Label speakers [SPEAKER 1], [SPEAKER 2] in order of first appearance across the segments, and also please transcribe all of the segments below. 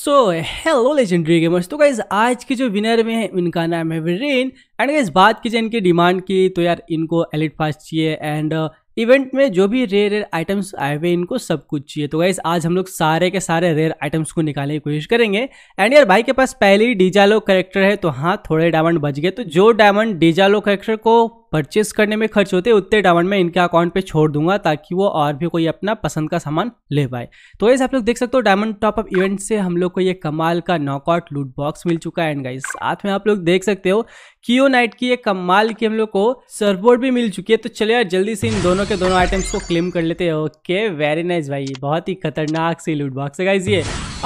[SPEAKER 1] सो hello legendary gamers तो guys आज के जो विनर में है उनका नाम है विरेन एंड गाइज बात की जाए इनके डिमांड की तो यार इनको एलिट फास्ट चाहिए एंड इवेंट uh, में जो भी रेयर रेयर आइटम्स आए हुए इनको सब कुछ चाहिए तो गाइज आज हम लोग सारे के सारे रेयर आइटम्स को निकालने की कोशिश करेंगे एंड यार भाई के पास पहले ही डिजालो करेक्टर है तो हाँ थोड़े डायमंड बच गए तो जो डायमंड डिजालो करेक्टर को परचेस करने में खर्च होते उतने डायमंड में इनके अकाउंट पे छोड़ दूंगा ताकि वो और भी कोई अपना पसंद का सामान ले पाए तो वैसे आप लोग देख सकते हो डायमंड अप इवेंट से हम लोग को ये कमाल का नॉकआउट लूट बॉक्स मिल चुका है एंड गाइस साथ में आप लोग देख सकते हो कियो नाइट की ये कमाल की हम लोग को सर्फबोर्ड भी मिल चुकी है तो चले यार जल्दी से इन दोनों के दोनों आइटम्स को क्लेम कर लेते हैं ओके वेरी नाइस भाई बहुत ही खतरनाक सी लूट बॉक्स है गाइज ये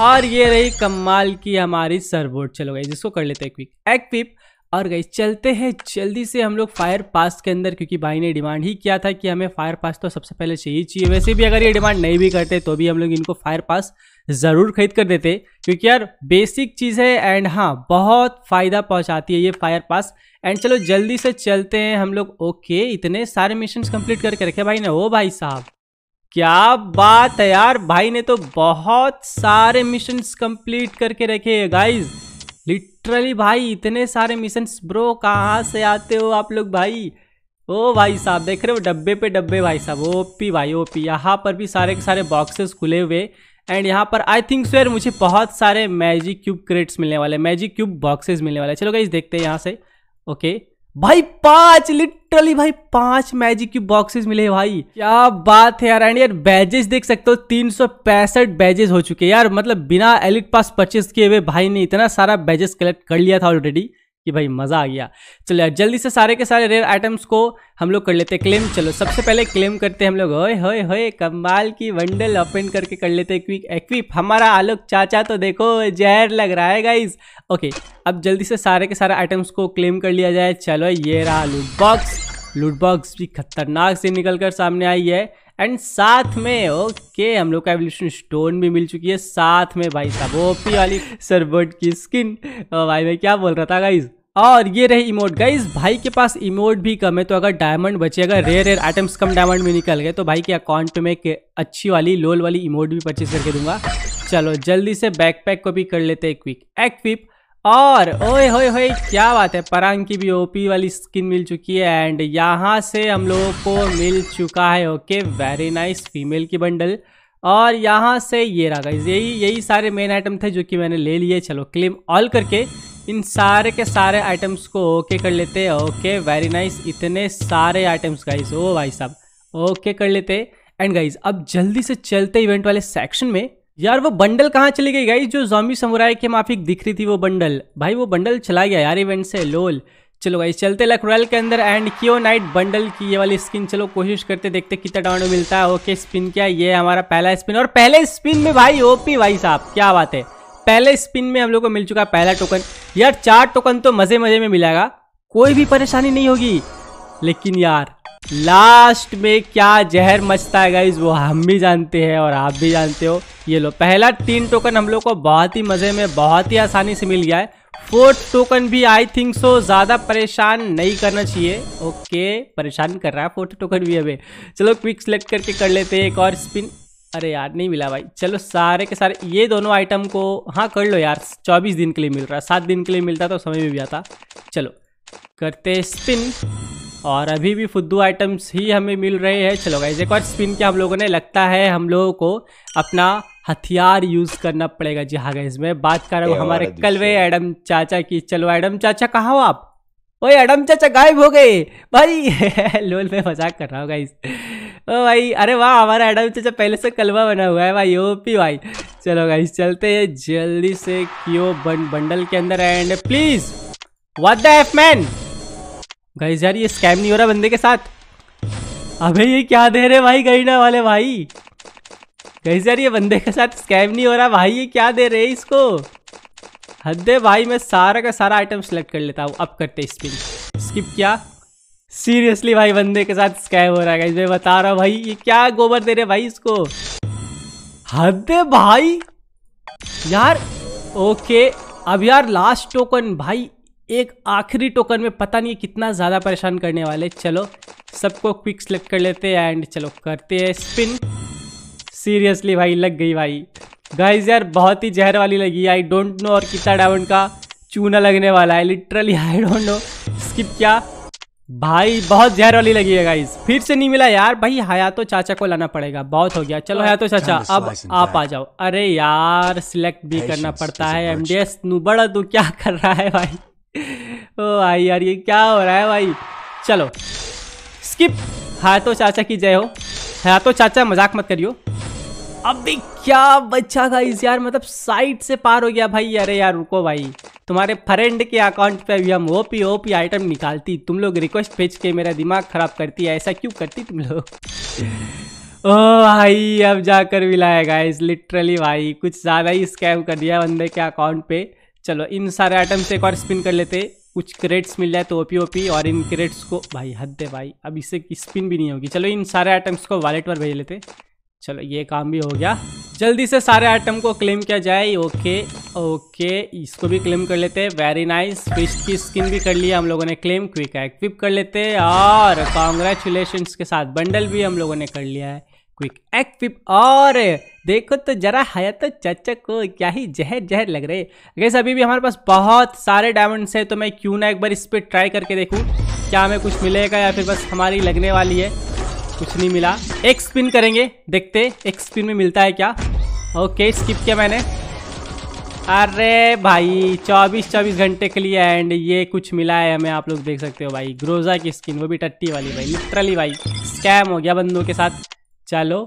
[SPEAKER 1] और ये रही कमाल की हमारी सर्फबोर्ड चलो गाइज इसको कर लेते हैं क्विक पिप और गई चलते हैं जल्दी से हम लोग फायर पास के अंदर क्योंकि भाई ने डिमांड ही किया था कि हमें फायर पास तो सबसे पहले चाहिए चाहिए वैसे भी अगर ये डिमांड नहीं भी करते तो भी हम लोग इनको फायर पास ज़रूर खरीद कर देते क्योंकि यार बेसिक चीज़ है एंड हाँ बहुत फ़ायदा पहुंचाती है ये फायर पास एंड चलो जल्दी से चलते हैं हम लोग ओके इतने सारे मिशन कंप्लीट करके रखे भाई ने ओ भाई साहब क्या बात है यार भाई ने तो बहुत सारे मिशन कंप्लीट करके रखे गाइज़ लिटरली भाई इतने सारे मिशन ब्रो कहाँ से आते हो आप लोग भाई ओ भाई साहब देख रहे हो डब्बे पे डब्बे भाई साहब ओ पी भाई ओ पी यहाँ पर भी सारे के सारे बॉक्सेस खुले हुए एंड यहाँ पर आई थिंक सो यार मुझे बहुत सारे मैजिक क्यूब क्रेट्स मिलने वाले मैजिक क्यूब बॉक्सेस मिलने वाले चलो गाइज देखते हैं यहाँ से ओके okay. भाई पांच लिटरली भाई पांच मैजिक की बॉक्सेस मिले भाई क्या बात है यार एंड यार बैजेस देख सकते हो तीन सौ पैंसठ बैजेस हो चुके हैं यार मतलब बिना एलिट पास परचेस किए हुए भाई ने इतना सारा बैजेस कलेक्ट कर लिया था ऑलरेडी कि भाई मज़ा आ गया चलो जल्दी से सारे के सारे रेयर आइटम्स को हम लोग कर लेते क्लेम चलो सबसे पहले क्लेम करते हैं हम लोग होय होय होय कमाल की वंडल ओपन करके कर लेते क्विक एक्विप हमारा आलोक चाचा तो देखो जहर लग रहा है गाइज ओके अब जल्दी से सारे के सारे आइटम्स को क्लेम कर लिया जाए चलो ये रहा लूट बॉक्स लूट बॉक्स भी खतरनाक से निकल कर सामने आई है एंड साथ में ओके हम लोग का एवोल्यूशन स्टोन भी मिल चुकी है साथ में भाई साहब ओपी वाली सरबर्ट की स्किन भाई मैं क्या बोल रहा था गाइज और ये रहे इमोट गाइज भाई के पास इमोट भी कम है तो अगर डायमंड बचे अगर रेयर रेयर आइटम्स कम डायमंड में निकल गए तो भाई के अकाउंट पे मैं एक अच्छी वाली लोल वाली इमोट भी परचेज करके दूंगा चलो जल्दी से बैकपैक को भी कर लेते हैं क्विक एक्विप और ओए होए होए क्या बात है परांग की भी ओपी वाली स्किन मिल चुकी है एंड यहाँ से हम लोगों को मिल चुका है ओके वेरी नाइस फीमेल की बंडल और यहाँ से ये रहा गाइज यही यही सारे मेन आइटम थे जो कि मैंने ले लिए चलो क्लेम ऑल करके इन सारे के सारे आइटम्स को ओके कर लेते हैं ओके वेरी नाइस इतने सारे आइटम्स गाइज ओ भाई साहब ओके कर लेते एंड गाइज अब जल्दी से चलते इवेंट वाले सेक्शन में यार वो बंडल कहाँ चली गई गई जो जॉम्बी समुराय के माफिक दिख रही थी वो बंडल भाई वो बंडल चला गया यार इवेंट से लोल चलो भाई चलते लक रॉयल के अंदर एंड क्यों नाइट बंडल की ये वाली स्किन चलो कोशिश करते देखते कितना डाउन मिलता है ओके स्पिन क्या ये हमारा पहला स्पिन और पहले स्पिन में भाई ओपी भाई साहब क्या बात है पहले स्पिन में हम लोग को मिल चुका पहला टोकन यार चार टोकन तो मज़े मज़े में मिलेगा कोई भी परेशानी नहीं होगी लेकिन यार लास्ट में क्या जहर मचता है गाइज वो हम भी जानते हैं और आप भी जानते हो ये लो पहला तीन टोकन हम लोग को बहुत ही मज़े में बहुत ही आसानी से मिल गया है फोर्थ टोकन भी आई थिंक सो ज़्यादा परेशान नहीं करना चाहिए ओके परेशान कर रहा है फोर्थ टोकन भी हमें चलो क्विक सेलेक्ट करके कर लेते हैं एक और स्पिन अरे यार नहीं मिला भाई चलो सारे के सारे ये दोनों आइटम को हाँ कर लो यार चौबीस दिन के लिए मिल रहा है सात दिन के लिए मिलता तो समय में भी आता चलो करते स्पिन और अभी भी फुद्दू आइटम्स ही हमें मिल रहे हैं चलो गाइज एक और स्पिन के हम लोगों ने लगता है हम लोगों को अपना हथियार यूज करना पड़ेगा जी हाँ गाइज मैं बात कर रहा हूँ हमारे कलवे एडम चाचा की चलो एडम चाचा कहाँ हो आप ओ एडम चाचा गायब हो गए भाई लोल में मजाक कर रहा हूँ गाइज ओ भाई अरे वाह हमारा एडम चाचा पहले से कलवा बना हुआ है भाई ओ पी भाई चलो गाइज चलते हैं जल्दी से क्यों बंडल के अंदर and please what the man guys यार ये स्कैम नहीं हो रहा बंदे के साथ अबे ये क्या दे रहे भाई गईना वाले भाई गाइस यार ये बंदे के साथ स्कैम नहीं हो रहा भाई ये क्या दे रहे इसको हद भाई मैं सारा का सारा आइटम सेलेक्ट कर लेता हूँ अब करते स्पिन स्किप क्या सीरियसली भाई बंदे के साथ स्कैम हो रहा है मैं बता रहा हूँ भाई ये क्या गोबर दे रहे भाई इसको हद भाई यार ओके अब यार लास्ट टोकन भाई एक आखिरी टोकन में पता नहीं कितना ज़्यादा परेशान करने वाले चलो सबको क्विक सेलेक्ट कर लेते हैं एंड चलो करते हैं स्पिन सीरियसली भाई लग गई भाई गाइज यार बहुत ही जहर वाली लगी आई डोंट नो और कितना डायमंड का चूना लगने वाला है literally I don't know skip क्या भाई बहुत जहर वाली लगी है गाइज फिर से नहीं मिला यार भाई हया तो चाचा को लाना पड़ेगा बहुत हो गया चलो हया तो चाचा अब आप आ जाओ अरे यार सिलेक्ट भी करना पड़ता है एम डी एस बड़ा तू क्या कर रहा है भाई ओ भाई यार ये क्या हो रहा है भाई चलो स्किप हाँ तो चाचा की जय हो हाँ तो चाचा मजाक मत करियो अब क्या बच्चा का इस यार मतलब साइड से पार हो गया भाई अरे यार रुको भाई तुम्हारे फ्रेंड के अकाउंट पे भी हम ओपी ओपी आइटम निकालती तुम लोग रिक्वेस्ट भेज के मेरा दिमाग खराब करती है ऐसा क्यों करती तुम लोग ओ भाई अब जाकर भी लाएगा इस लिटरली भाई कुछ ज़्यादा ही स्कैम कर दिया बंदे के अकाउंट पे चलो इन सारे आइटम से एक और स्पिन कर लेते कुछ क्रेट्स मिल जाए तो ओपी ओपी और इन क्रेट्स को भाई हद दे भाई अब इससे स्पिन भी नहीं होगी चलो इन सारे आइटम्स को वॉलेट पर भेज लेते चलो ये काम भी हो गया जल्दी से सारे आइटम को क्लेम किया जाए ओके ओके इसको भी क्लेम कर लेते वेरी नाइस फिश की स्किन भी कर लिया हम लोगों ने क्लेम क्विक एक्विप कर लेते और कॉन्ग्रेचुलेशन के साथ बंडल भी हम लोगों ने कर लिया है क्विक एक पिप और देखो तो जरा है तो चचक को क्या ही जहर जहर लग रहे गैस अभी भी हमारे पास बहुत सारे डायमंड्स हैं तो मैं क्यों ना एक बार इस पर ट्राई करके देखूँ क्या हमें कुछ मिलेगा या फिर बस हमारी लगने वाली है कुछ नहीं मिला एक स्पिन करेंगे देखते एक स्पिन में मिलता है क्या ओके स्किप किया मैंने अरे भाई चौबीस चौबीस घंटे के लिए एंड ये कुछ मिला है हमें आप लोग देख सकते हो भाई ग्रोजा की स्किन वो भी टट्टी वाली भाई लिटरली भाई स्कैम हो गया बंदों के साथ चलो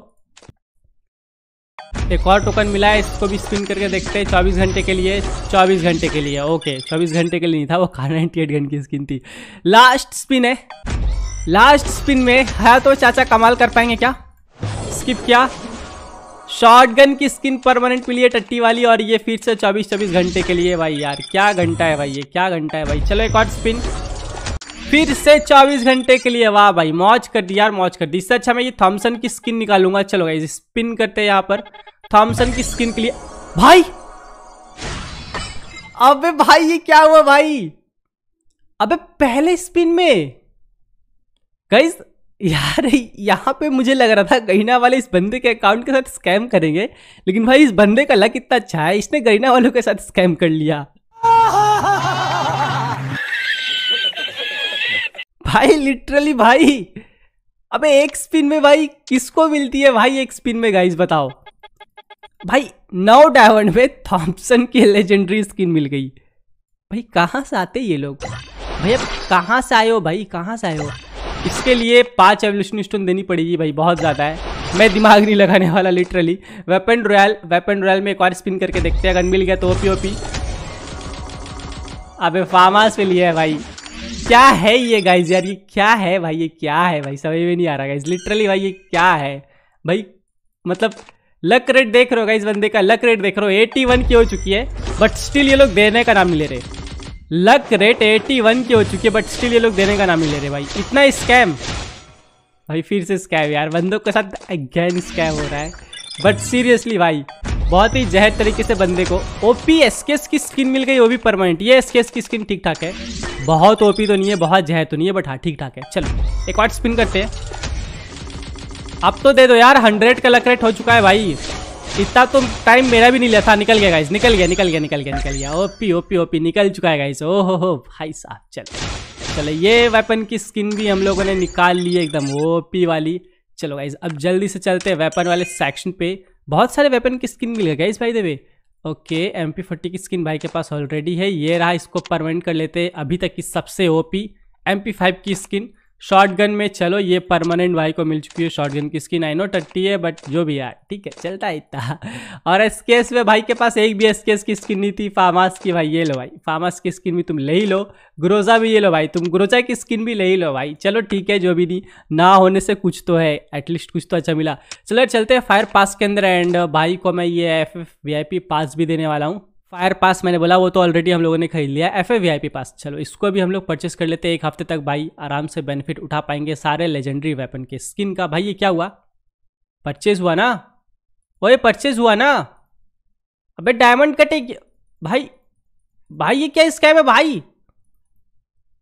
[SPEAKER 1] एक और टोकन मिला है इसको भी स्पिन करके देखते हैं चौबीस घंटे के लिए चौबीस घंटे के लिए ओके चौबीस घंटे के लिए नहीं था वो खाना नाइनटी एट घंटे की स्किन थी लास्ट स्पिन है लास्ट स्पिन में है तो चाचा कमाल कर पाएंगे क्या स्किप किया शॉटगन की स्किन परमानेंट मिली है टट्टी वाली और ये फिर से 24 24 घंटे के लिए भाई यार क्या घंटा है भाई ये क्या घंटा है भाई चलो एक और स्पिन फिर से 24 घंटे के लिए वाह भाई मौज कर दी यार मौज कर दी इससे अच्छा मैं ये थॉमसन की स्किन निकालूंगा चलो भाई स्पिन करते हैं यहाँ पर थॉमसन की स्किन के लिए भाई अबे भाई ये क्या हुआ भाई अबे पहले स्पिन में गई यार यहाँ पे मुझे लग रहा था गहना वाले इस बंदे के अकाउंट के साथ स्कैम करेंगे लेकिन भाई इस बंदे का लक इतना अच्छा है इसने गहना वालों के साथ स्कैम कर लिया भाई लिटरली भाई अबे एक स्पिन में भाई किसको मिलती है भाई एक स्पिन में गाइस बताओ भाई नौ डायमंड में थॉम्पसन की लेजेंडरी स्किन मिल गई भाई कहाँ से आते ये लोग भैया कहाँ से आए हो भाई कहाँ से आए हो इसके लिए पांच एवोल्यूशन स्टोन देनी पड़ेगी भाई बहुत ज़्यादा है मैं दिमाग नहीं लगाने वाला literally weapon royale weapon royale में एक बार स्पिन करके देखते हैं अगर मिल गया तो ओपी ओपी अबे फार्म हाउस पे लिए है भाई क्या है ये गाइज यार ये क्या है भाई ये क्या है भाई समझ में नहीं आ रहा गाइज लिटरली भाई ये क्या है भाई मतलब लक रेट देख रहे हो गाइज बंदे का लक रेट देख रहे हो एटी वन की हो चुकी है बट स्टिल ये लोग देने का नाम ले रहे लक रेट एटी वन की हो चुकी है बट स्टिल ये लोग देने का नाम ले रहे भाई इतना स्कैम भाई फिर से स्कैम यार बंदों के साथ अगेन स्कैम हो रहा है बट सीरियसली भाई बहुत ही जहर तरीके से बंदे को ओपी एसकेस की स्किन मिल गई वो भी परमानेंट ये एसकेस की स्किन ठीक ठाक है बहुत ओपी तो नहीं है बहुत जह तो नहीं है बट हाँ ठीक ठाक है चलो एक बार स्पिन करते हैं अब तो दे दो यार हंड्रेड का लकरेट हो चुका है भाई इतना तो टाइम मेरा भी नहीं लिया था निकल गया गाइस निकल गया निकल गया निकल गया निकल गया ओपी ओपी ओपी निकल चुका है गाइस ओ हो हो भाई साहब चलो चलो ये वेपन की स्किन भी हम लोगों ने निकाल ली एकदम ओपी वाली चलो गाइज अब जल्दी से चलते हैं वेपन वाले सेक्शन पे बहुत सारे वेपन की स्किन मिल गया गाइस भाई देवे ओके एम पी फोर्टी की स्किन भाई के पास ऑलरेडी है ये रहा इसको परमानेंट कर लेते हैं अभी तक की सबसे ओपी एम पी फाइव की स्किन शॉटगन में चलो ये परमानेंट भाई को मिल चुकी है शॉटगन की स्किन आई नो टट्टी है बट जो भी है ठीक है चलता है इतना और एसकेएस में भाई के पास एक भी एसकेएस की स्किन नहीं थी फार्मास की भाई ये लो भाई फार्मास की स्किन भी तुम ले ही लो ग्रोजा भी ये लो भाई तुम ग्रोजा की स्किन भी ले ही लो भाई चलो ठीक है जो भी नहीं ना होने से कुछ तो है एटलीस्ट कुछ तो अच्छा मिला चलो चलते हैं फायर पास के अंदर एंड भाई को मैं ये F F V I P pass भी देने वाला हूँ फायर पास मैंने बोला वो तो ऑलरेडी हम लोगों ने खरीद लिया एफ ए पास चलो इसको भी हम लोग परचेस कर लेते हैं एक हफ्ते तक भाई आराम से बेनिफिट उठा पाएंगे सारे लेजेंडरी वेपन के स्किन का भाई ये क्या हुआ परचेज हुआ ना वो ये परचेज हुआ ना अबे डायमंड कटे भाई भाई ये क्या स्कैम है भाई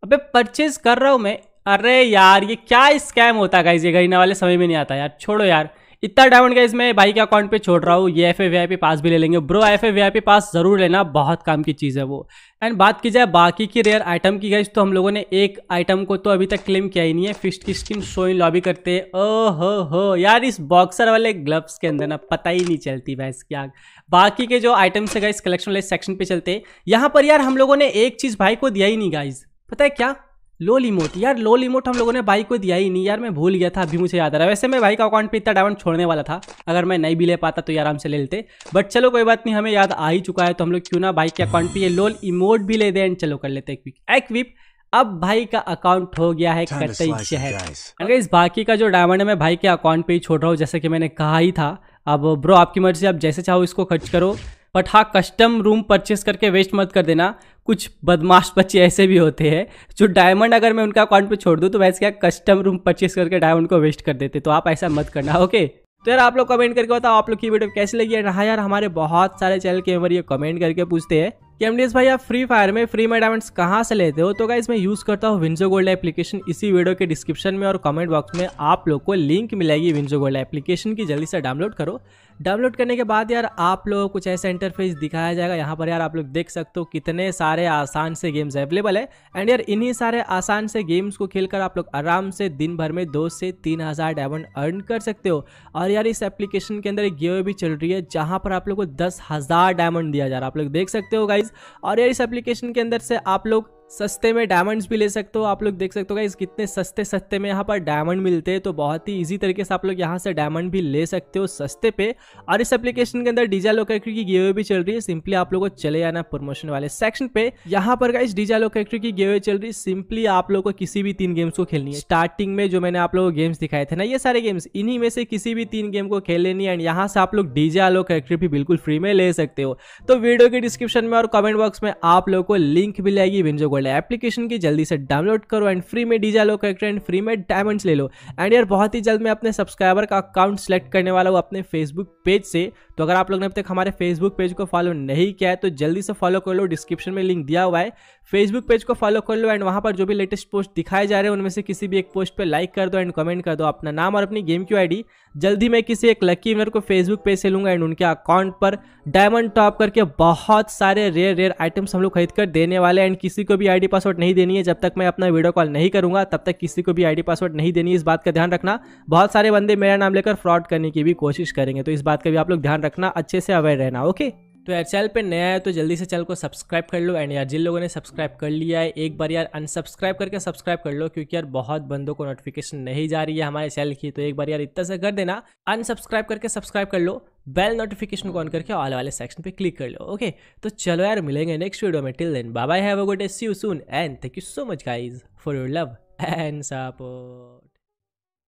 [SPEAKER 1] अबे परचेज कर रहा हूँ मैं अरे यार ये क्या स्कैम होता है गाइज ये गरीना वाले समय में नहीं आता यार छोड़ो यार इतना डायमंड गाइज मैं भाई के अकाउंट पे छोड़ रहा हूँ ये एफ ए पास भी ले लेंगे ब्रो एफ ए पास जरूर लेना बहुत काम की चीज़ है वो एंड बात की जाए बाकी की रेयर आइटम की गाइज तो हम लोगों ने एक आइटम को तो अभी तक क्लेम किया ही नहीं है फिस्ट की स्किन सोइन लॉबी करते हैं ओ हो हो यार इस बॉक्सर वाले ग्लव्स के अंदर ना पता ही नहीं चलती भाई इसकी आग बाकी के जो आइटम्स है गाइज कलेक्शन वाले सेक्शन पर चलते हैं यहाँ पर यार हम लोगों ने एक चीज़ भाई को दिया ही नहीं गाइज पता है क्या लो लिमोट यार लो लिमोट हम लोगों ने भाई को दिया ही नहीं यार मैं भूल गया था अभी मुझे याद आ रहा है वैसे मैं भाई का अकाउंट पे इतना डायमंड छोड़ने वाला था अगर मैं नहीं भी ले पाता तो आराम से ले लेते बट चलो कोई बात नहीं हमें याद आ ही चुका है तो हम लोग क्यों ना भाई के अकाउंट पे ये लोल इमोट भी ले दें एंड चलो कर लेते एक विप अब भाई का अकाउंट हो गया है कतई शहर अगर इस बाकी का जो डायमंड है मैं भाई के अकाउंट पे ही छोड़ रहा हूँ जैसे कि मैंने कहा ही था अब ब्रो आपकी मर्जी आप जैसे चाहो इसको खर्च करो बट हाँ कस्टम रूम परचेस करके वेस्ट मत कर देना कुछ बदमाश बच्चे ऐसे भी होते हैं जो डायमंड अगर मैं उनका अकाउंट पे छोड़ दूँ तो वैसे क्या कस्टम रूम परचेस करके डायमंड को वेस्ट कर देते तो आप ऐसा मत करना ओके तो यार आप लोग कमेंट करके बताओ आप लोग की वीडियो कैसे लगी है हाँ यार हमारे बहुत सारे चैनल के एवर ये कमेंट करके पूछते हैं कि एमडीएस भाई आप फ्री फायर में फ्री में डायमंड्स कहाँ से लेते हो तो क्या मैं यूज़ करता हूँ विंजो गोल्ड एप्लीकेशन इसी वीडियो के डिस्क्रिप्शन में और कमेंट बॉक्स में आप लोग को लिंक मिलेगी विंजो गोल्ड एप्लीकेशन की जल्दी से डाउनलोड करो डाउनलोड करने के बाद यार आप लोगों को कुछ ऐसा इंटरफेस दिखाया जाएगा यहाँ पर यार आप लोग देख सकते हो कितने सारे आसान से गेम्स अवेलेबल है एंड यार इन्हीं सारे आसान से गेम्स को खेलकर आप लोग आराम से दिन भर में दो से तीन हज़ार डायमंड अर्न कर सकते हो और यार इस एप्लीकेशन के अंदर एक गेम भी चल रही है जहाँ पर आप लोग को दस हज़ार डायमंड दिया जा रहा है आप लोग देख सकते हो गाइज और यार इस एप्लीकेशन के अंदर से आप लोग सस्ते में डायमंड्स भी ले सकते हो आप लोग देख सकते हो गाइस कितने सस्ते सस्ते में यहाँ पर डायमंड मिलते हैं तो बहुत ही इजी तरीके से आप लोग यहाँ से डायमंड भी ले सकते हो सस्ते पे और इस एप्लीकेशन के अंदर डीजा लोकैक्ट्री की गेवे भी चल रही है सिंपली आप लोगों को चले जाना प्रमोशन वाले सेक्शन पे यहाँ पर गाइस डीजा लोकैक्ट्री की गेवे चल रही है सिंपली आप लोग को किसी भी तीन गेम्स को खेलनी है स्टार्टिंग में जो मैंने आप लोगों को गेम्स दिखाए थे ना ये सारे गेम्स इन्हीं में से किसी भी तीन गेम को खेल लेनी एंड यहाँ से आप लोग डीजा लोकैक्ट्री भी बिल्कुल फ्री में ले सकते हो तो वीडियो के डिस्क्रिप्शन में और कमेंट बॉक्स में आप लोग को लिंक भी जाएगी विंजो वर्ल्ड एप्लीकेशन की जल्दी से डाउनलोड करो एंड फ्री में DJ Alok character and free में डायमंड्स ले लो एंड यार बहुत ही जल्द मैं अपने सब्सक्राइबर का अकाउंट सेलेक्ट करने वाला हूँ अपने फेसबुक पेज से तो अगर आप लोग ने अब तक हमारे फेसबुक पेज को फॉलो नहीं किया है तो जल्दी से फॉलो कर लो डिस्क्रिप्शन में लिंक दिया हुआ है फेसबुक पेज को फॉलो कर लो एंड वहाँ पर जो भी लेटेस्ट पोस्ट दिखाए जा रहे हैं उनमें से किसी भी एक पोस्ट पर लाइक कर दो एंड कमेंट कर दो अपना नाम और अपनी गेम क्यू आई जल्दी मैं किसी एक लकी विनर को फेसबुक पेज से लूँगा एंड उनके अकाउंट पर डायमंड टॉप करके बहुत सारे रेयर रेयर आइटम्स हम लोग खरीद कर देने वाले एंड किसी को भी आई पासवर्ड नहीं देनी है जब तक मैं अपना वीडियो कॉल नहीं करूँगा तब तक किसी को भी आई पासवर्ड नहीं देनी इस बात का ध्यान रखना बहुत सारे बंदे मेरा नाम लेकर फ्रॉड करने की भी कोशिश करेंगे तो इस बात का भी आप लोग ध्यान रखना अच्छे से अवेयर रहना ओके तो यार चैनल पे नया है तो जल्दी से चैनल को सब्सक्राइब कर लो एंड यार जिन लोगों ने सब्सक्राइब कर लिया है एक बार यार अनसब्सक्राइब करके सब्सक्राइब कर लो क्योंकि यार बहुत बंदों को नोटिफिकेशन नहीं जा रही है हमारे चैनल की तो एक बार यार इतना से कर देना अनसब्सक्राइब करके सब्सक्राइब कर लो बेल नोटिफिकेशन को ऑन करके ऑल वाले सेक्शन पे क्लिक कर लो ओके तो चलो यार मिलेंगे नेक्स्ट वीडियो में till then bye have a good day see you soon and thank you so much guys for your love and support